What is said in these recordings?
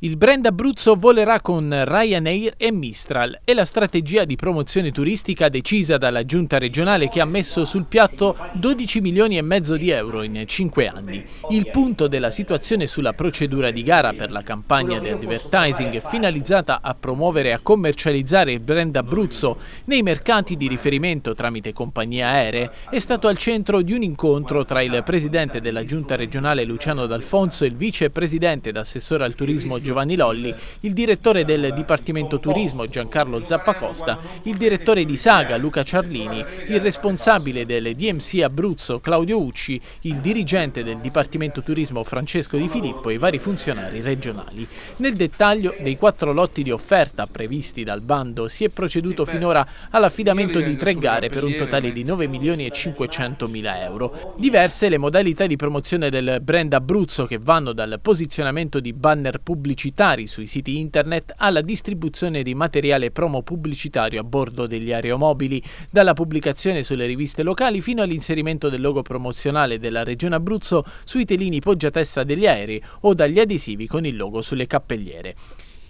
Il brand Abruzzo volerà con Ryanair e Mistral e la strategia di promozione turistica decisa dalla giunta regionale che ha messo sul piatto 12 milioni e mezzo di euro in 5 anni. Il punto della situazione sulla procedura di gara per la campagna di advertising finalizzata a promuovere e a commercializzare il brand Abruzzo nei mercati di riferimento tramite compagnie aeree è stato al centro di un incontro tra il presidente della giunta regionale Luciano D'Alfonso e il vicepresidente ed assessore al turismo Giovanni Lolli, il direttore del Dipartimento Turismo Giancarlo Zappacosta, il direttore di Saga Luca Ciarlini, il responsabile del DMC Abruzzo Claudio Ucci, il dirigente del Dipartimento Turismo Francesco Di Filippo e i vari funzionari regionali. Nel dettaglio dei quattro lotti di offerta previsti dal bando si è proceduto finora all'affidamento di tre gare per un totale di 9 eh. milioni e 500 mila euro. Diverse le modalità di promozione del brand Abruzzo che vanno dal posizionamento di banner pubblicitari pubblicitari sui siti internet alla distribuzione di materiale promo pubblicitario a bordo degli aeromobili, dalla pubblicazione sulle riviste locali fino all'inserimento del logo promozionale della Regione Abruzzo sui telini poggiatesta degli aerei o dagli adesivi con il logo sulle cappelliere.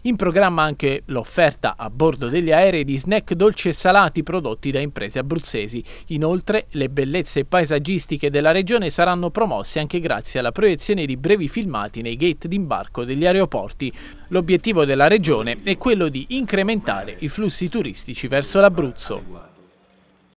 In programma anche l'offerta a bordo degli aerei di snack dolci e salati prodotti da imprese abruzzesi. Inoltre le bellezze paesaggistiche della regione saranno promosse anche grazie alla proiezione di brevi filmati nei gate d'imbarco degli aeroporti. L'obiettivo della regione è quello di incrementare i flussi turistici verso l'Abruzzo.